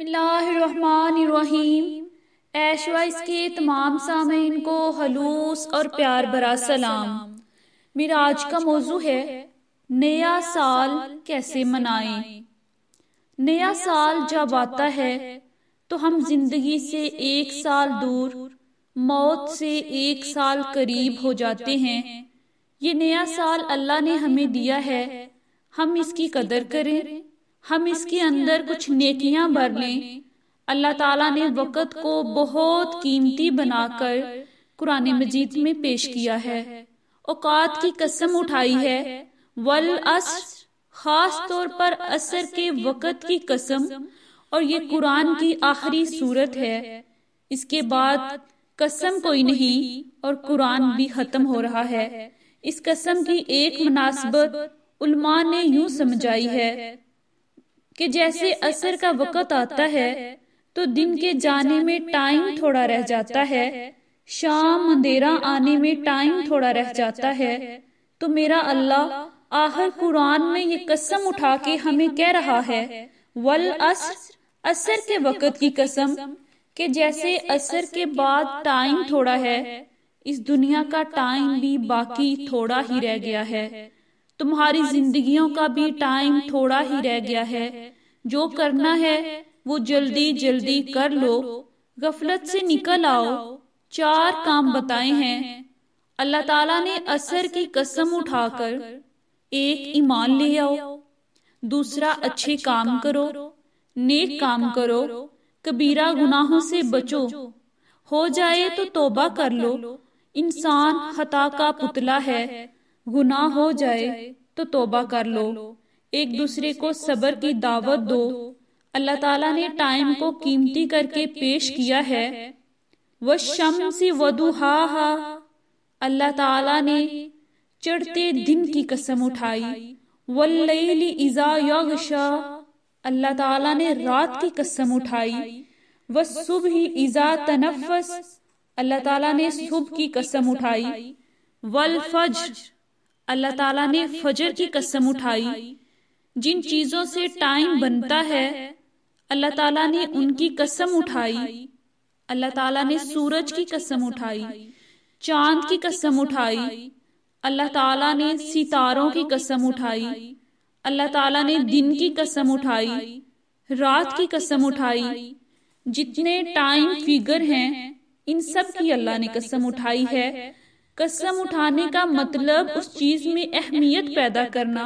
बिस्मिल्लाहिर्रहमानिर्रहीम ऐशवाइस के तमाम सामीन को हलूस और प्यार भरा सलाम मेरा आज का मौजू है नया साल कैसे मनाएं नया साल जब आता है तो हम जिंदगी से एक साल दूर मौत से एक साल करीब हो जाते हैं ये नया साल अल्लाह ने हमें दिया है हम इसकी कदर करें हम इसके अंदर कुछ नेकियां भर लें अल्लाह ताला ने वक़्त को बहुत कीमती बनाकर कुरान मजीद में पेश किया है औकात की कसम उठाई है वल अस खास तौर पर असर के वक़्त की कसम और ये कुरान की आखिरी सूरत है इसके बाद कसम कोई नहीं और कुरान भी ख़त्म हो रहा है इस कसम की एक मुनासबत उलमा ने यूं समझाई है कि जैसे असर का वक़्त आता है तो, तो दिन के जाने में टाइम थोड़ा रह जाता है शाम अंधेरा आने में टाइम थोड़ा रह जाता है तो मेरा तो अल्लाह आहर कुरान में ये कसम उठा के हमें कह रहा है वल असर असर के वक़्त की कसम कि जैसे असर के बाद टाइम थोड़ा है इस दुनिया का टाइम भी बाकी थोड़ा ही रह गया है तुम्हारी जिंदगियों का भी टाइम थोड़ा ही रह गया है जो करना है वो जल्दी जल्दी कर लो गफलत से निकल आओ चार काम बताए हैं अल्लाह ताला ने असर की कसम उठाकर एक ईमान ले आओ दूसरा अच्छे काम करो नेक काम करो कबीरा गुनाहों से बचो हो जाए तो तोबा कर लो इंसान हता का पुतला है गुनाह हो जाए तो तोबा कर लो एक दूसरे को सबर की दावत दो अल्लाह ताला ने टाइम को कीमती करके पेश किया है वह शम वदुहा अल्लाह ताला ने चढ़ते दिन की कसम उठाई वल्लैली इजा यगशा अल्लाह ताला ने रात की कसम उठाई वह सुबह इजा तनफस अल्लाह ताला ने सुबह की कसम उठाई वल फज्र अल्लाह ताला ने फजर की कसम उठाई जिन चीज़ों से टाइम बनता है अल्लाह ताला ने उनकी कसम उठाई अल्लाह ताला ने सूरज की कसम उठाई चांद की कसम उठाई अल्लाह ताला ने सितारों की कसम उठाई अल्लाह ताला ने दिन की कसम उठाई रात की कसम उठाई जितने टाइम फिगर हैं इन सब की अल्लाह ने कसम उठाई है कसम उठाने का मतलब उस चीज में अहमियत पैदा करना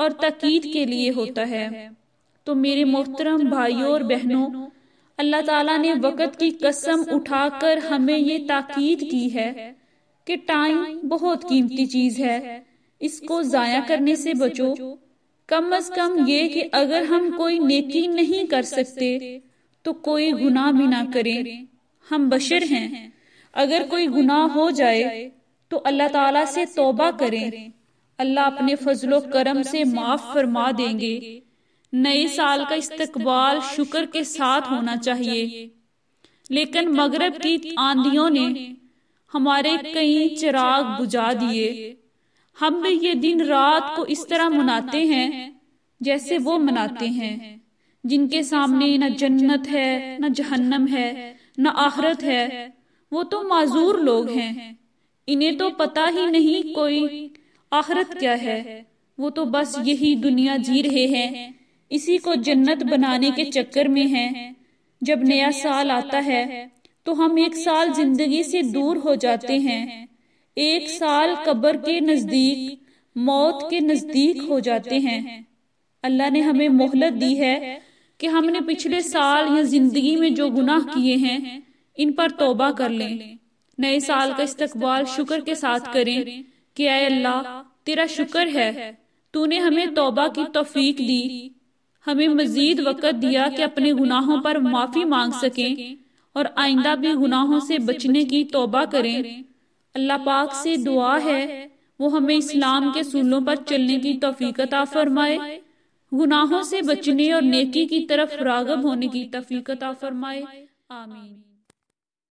और तकीद के लिए होता है तो मेरे मोहतरम भाइयों और बहनों अल्लाह ताला ने वक़्त की कसम उठाकर हमें ये ताकीद की है कि टाइम बहुत कीमती चीज़ है इसको ज़ाया करने से बचो कम अज कम ये कि अगर हम कोई नेकी नहीं कर सकते तो कोई गुनाह भी ना करें हम बशर हैं अगर कोई गुनाह हो जाए तो अल्लाह ताला से तोबा करें अल्लाह अपने फजलो करम से माफ़ फरमा देंगे नए साल का इस्तकबाल शुक्र के साथ होना चाहिए लेकिन मगरब की आंधियों ने हमारे कई चिराग बुझा दिए हम भी ये दिन रात को इस तरह मनाते हैं जैसे वो मनाते हैं जिनके सामने न जन्नत है न जहन्नम है न आखरत है वो तो माजूर लोग हैं तो इन्हें तो पता ही नहीं कोई आखरत क्या है वो तो, तो बस यही दुनिया जी रहे हैं इसी को जन्नत बनाने के चक्कर में हैं जब नया साल आता है तो, तो हम एक साल जिंदगी से दूर हो जाते हैं एक साल कब्र के नज़दीक मौत के नज़दीक हो जाते हैं अल्लाह ने हमें मोहलत दी है कि हमने पिछले साल या जिंदगी में जो गुनाह किए हैं इन पर तोबा कर लें नए साल का इस्तकबाल शुक्र के साथ करें कि अय अल्लाह तेरा शुक्र है तूने हमें तौबा की तोफीक दी हमें मजीद वक़्त दिया कि अपने गुनाहों पर माफ़ी मांग सकें और आइंदा भी गुनाहों से बचने की तौबा करें अल्लाह पाक से दुआ है वो हमें इस्लाम के सूलों पर चलने की आ फरमाए गुनाहों से बचने और नेकी की तरफ रागब होने की तोफ़ीकता फरमाए आमीन